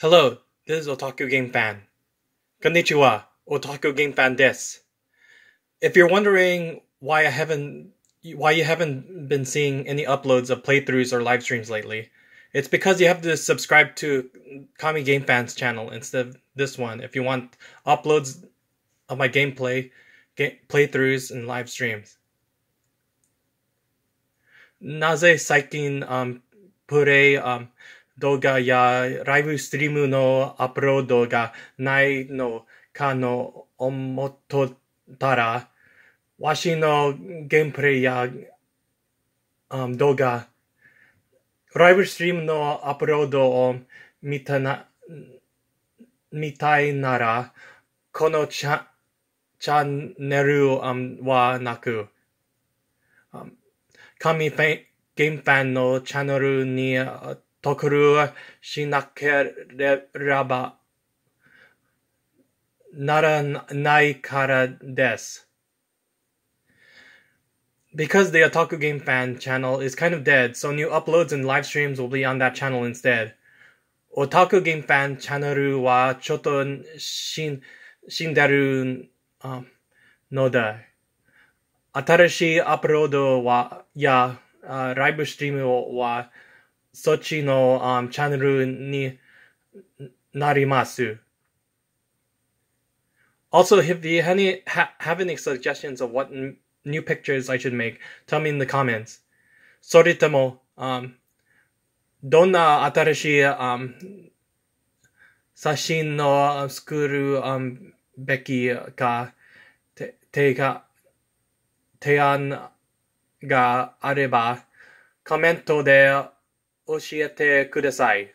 Hello, this is Otaku Game Fan. Konnichiwa, Otaku Game Fan des. If you're wondering why I haven't why you haven't been seeing any uploads of playthroughs or live streams lately, it's because you have to subscribe to Kami Game Fan's channel instead of this one if you want uploads of my gameplay, game, playthroughs, and live streams. Naze saikin um pure um 動画やライブストリームのアップロードがないのかの思っとったら、わしのゲームプレイや、うん、動画、ライブストリームのアップロードを見たな、見たいなら、このチャチャンネルはなく、神ペン、ゲームァンのチャンネルに Tokarua Shinakeraba Naranai des. Because the Otaku Game Fan channel is kind of dead, so new uploads and live streams will be on that channel instead. Otaku Game Fan channel wa choto shin shindaru um, no dai. Atarashii wa ya uh, live stream wa Sochi no um, ni narimasu. Also, if you any, ha, have any suggestions of what n- new pictures I should make, tell me in the comments. Soritemo, um, donna um, sashin no um, beki ka te, te ga areba, commento de 教えてください。